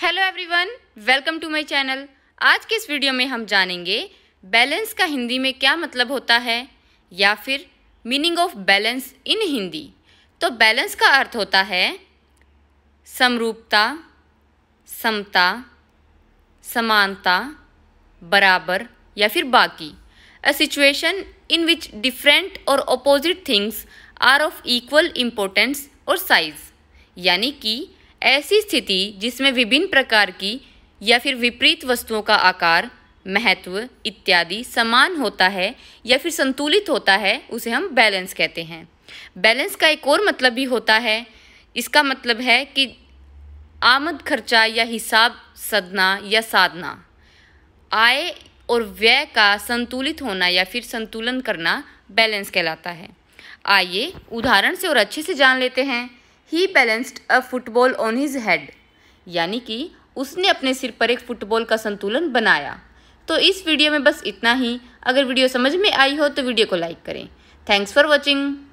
hello everyone welcome to my channel आज के इस वीडियो में हम जानेंगे बैलेंस का हिंदी में क्या मतलब होता है या फिर meaning of balance in Hindi तो बैलेंस का अर्थ होता है समरूपता समता समानता बराबर या फिर बाकी a situation in which different और opposite things are of equal importance और साइज यानी कि ऐसी स्थिति जिसमें विभिन्न प्रकार की या फिर विपरीत वस्तुओं का आकार महत्व इत्यादि समान होता है या फिर संतुलित होता है उसे हम बैलेंस कहते हैं बैलेंस का एक और मतलब भी होता है इसका मतलब है कि आमद खर्चा या हिसाब सदना या साधना आय और व्यय का संतुलित होना या फिर संतुलन करना बैलेंस कहलाता है आइए उदाहरण से और अच्छे से जान लेते हैं ही balanced a football on his head यानी कि उसने अपने सिर पर एक फुटबॉल का संतुलन बनाया तो इस वीडियो में बस इतना ही अगर वीडियो समझ में आई हो तो वीडियो को लाइक करें थैंक्स फॉर वॉचिंग